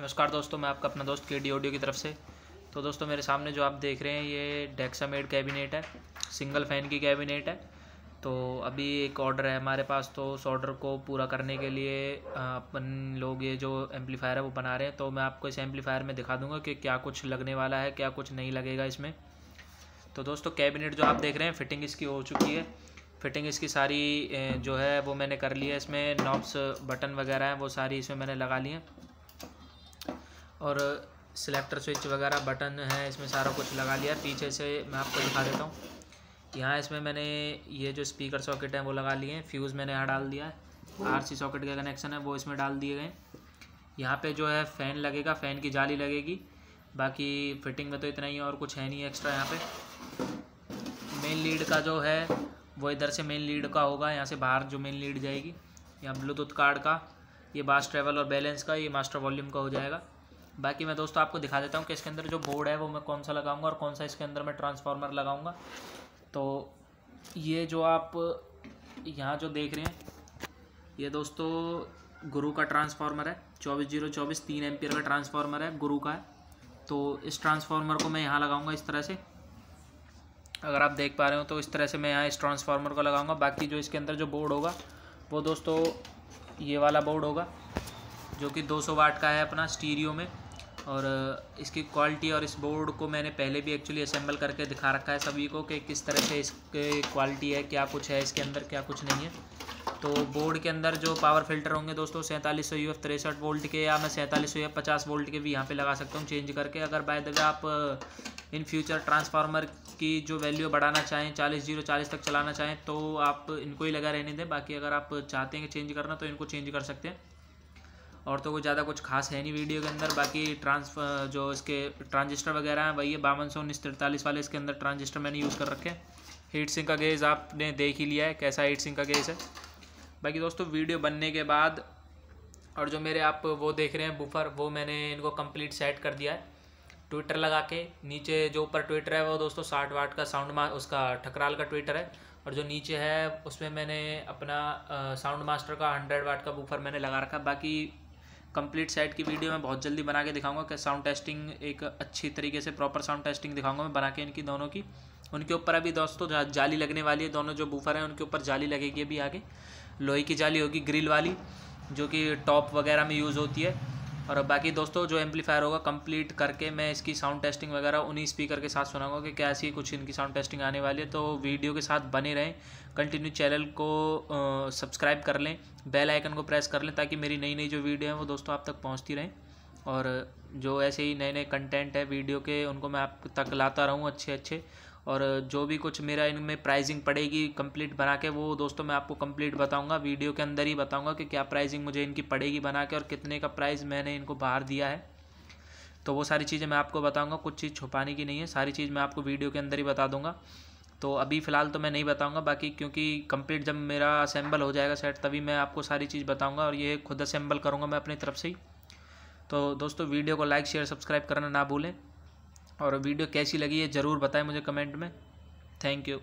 नमस्कार दोस्तों मैं आपका अपना दोस्त के डी ऑडियो की तरफ से तो दोस्तों मेरे सामने जो आप देख रहे हैं ये डेक्सामेड कैबिनेट है सिंगल फ़ैन की कैबिनेट है तो अभी एक ऑर्डर है हमारे पास तो उस ऑर्डर को पूरा करने के लिए अपन लोग ये जो एम्पलीफायर है वो बना रहे हैं तो मैं आपको इस एम्पलीफायर में दिखा दूँगा कि क्या कुछ लगने वाला है क्या कुछ नहीं लगेगा इसमें तो दोस्तों कैबिनेट जो आप देख रहे हैं फिटिंग इसकी हो चुकी है फिटिंग इसकी सारी जो है वो मैंने कर ली है इसमें नॉब्स बटन वगैरह हैं वो सारी इसमें मैंने लगा ली हैं और सिलेक्टर स्विच वगैरह बटन है इसमें सारा कुछ लगा लिया पीछे से मैं आपको दिखा देता हूँ यहाँ इसमें मैंने ये जो स्पीकर सॉकेट है वो लगा लिए हैं फ्यूज़ मैंने यहाँ डाल दिया है आर सी सॉकेट का कनेक्शन है वो इसमें डाल दिए गए यहाँ पे जो है फ़ैन लगेगा फ़ैन की जाली लगेगी बाकी फिटिंग में तो इतना ही है और कुछ है नहीं एक्स्ट्रा यहाँ पर मेन लीड का जो है वो इधर से मेन लीड का होगा यहाँ से बाहर जो मेन लीड जाएगी यहाँ ब्लूटूथ कार्ड का ये बास ट्रेवल और बैलेंस का ये मास्टर वॉल्यूम का हो जाएगा बाकी मैं दोस्तों आपको दिखा देता हूँ कि इसके अंदर जो बोर्ड है वो मैं कौन सा लगाऊंगा और कौन सा इसके अंदर मैं ट्रांसफार्मर लगाऊंगा तो ये जो आप यहाँ जो देख रहे हैं ये दोस्तों गुरु का ट्रांसफार्मर है चौबीस जीरो चौबीस तीन एम्पियर का ट्रांसफार्मर है गुरु का है तो इस ट्रांसफार्मर को मैं यहाँ लगाऊँगा इस तरह से अगर आप देख पा रहे हो तो इस तरह से मैं यहाँ इस ट्रांसफार्मर को लगाऊँगा बाकी जो इसके अंदर जो बोर्ड होगा वो दोस्तों ये वाला बोर्ड होगा जो कि 200 वाट का है अपना स्टीरियो में और इसकी क्वालिटी और इस बोर्ड को मैंने पहले भी एक्चुअली असेंबल करके दिखा रखा है सभी को कि किस तरह से इसके क्वालिटी है क्या कुछ है इसके अंदर क्या कुछ नहीं है तो बोर्ड के अंदर जो पावर फिल्टर होंगे दोस्तों सैंतालीस सौ यू एफ तिरसठ वोल्ट के या मैं सैंतालीस सौ यू एफ पचास वोल्ट के भी यहाँ पर लगा सकता हूँ चेंज करके अगर बाय द आप इन फ्यूचर ट्रांसफार्मर की जो वैल्यू बढ़ाना चाहें चालीस जीरो चालीस तक चलाना चाहें तो आप इनको ही लगा रहने दें बाकी अगर आप चाहते हैं कि चेंज करना तो इनको चेंज कर सकते हैं और तो कुछ ज़्यादा कुछ खास है नहीं वीडियो के अंदर बाकी ट्रांसफर जो इसके ट्रांजिस्टर वगैरह हैं वही है बावन सौ उन्नीस तिरतालीस वाले इसके अंदर ट्रांजिस्टर मैंने यूज़ कर रखे हीट सिंक का गेज आपने देख ही लिया है कैसा हीट सिंक का गेज है बाकी दोस्तों वीडियो बनने के बाद और जो मेरे आप वो देख रहे हैं बुफर वो मैंने इनको कम्प्लीट सेट कर दिया है ट्विटर लगा के नीचे जो ऊपर ट्विटर है वो दोस्तों साठ वाट का साउंड मा उसका ठकराल का ट्विटर है और जो नीचे है उसमें मैंने अपना साउंड मास्टर का हंड्रेड वाट का बूफर मैंने लगा रखा बाकी कंप्लीट सेट की वीडियो मैं बहुत जल्दी बना के दिखाऊंगा कि साउंड टेस्टिंग एक अच्छी तरीके से प्रॉपर साउंड टेस्टिंग दिखाऊंगा मैं बना के इनकी दोनों की उनके ऊपर अभी दोस्तों जा, जाली लगने वाली है दोनों जो बूफर हैं उनके ऊपर जाली लगेगी अभी आगे लोहे की जाली होगी ग्रिल वाली जो कि टॉप वगैरह में यूज़ होती है और बाकी दोस्तों जो एम्पलीफायर होगा कंप्लीट करके मैं इसकी साउंड टेस्टिंग वगैरह उन्हीं स्पीकर के साथ सुनाऊंगा कि क्या ऐसी कुछ इनकी साउंड टेस्टिंग आने वाली है तो वीडियो के साथ बने रहें कंटिन्यू चैनल को सब्सक्राइब कर लें बेल आइकन को प्रेस कर लें ताकि मेरी नई नई जो वीडियो है वो दोस्तों आप तक पहुँचती रहें और जो ऐसे ही नए नए कंटेंट है वीडियो के उनको मैं आप तक लाता रहूँ अच्छे अच्छे और जो भी कुछ मेरा इनमें प्राइजिंग पड़ेगी कंप्लीट बना के वो दोस्तों मैं आपको कंप्लीट बताऊंगा वीडियो के अंदर ही बताऊंगा कि क्या प्राइजिंग मुझे इनकी पड़ेगी बना के और कितने का प्राइस मैंने इनको बाहर दिया है तो वो सारी चीज़ें मैं आपको बताऊँगा कुछ चीज़ छुपाने की नहीं है सारी चीज़ मैं आपको वीडियो के अंदर ही बता दूँगा तो अभी फ़िलहाल तो मैं नहीं बताऊंगा बाकी क्योंकि कंप्लीट जब मेरा असेंबल हो जाएगा सेट तभी मैं आपको सारी चीज़ बताऊंगा और ये खुद असेंबल करूंगा मैं अपनी तरफ से ही तो दोस्तों वीडियो को लाइक शेयर सब्सक्राइब करना ना भूलें और वीडियो कैसी लगी है ज़रूर बताएं मुझे कमेंट में थैंक यू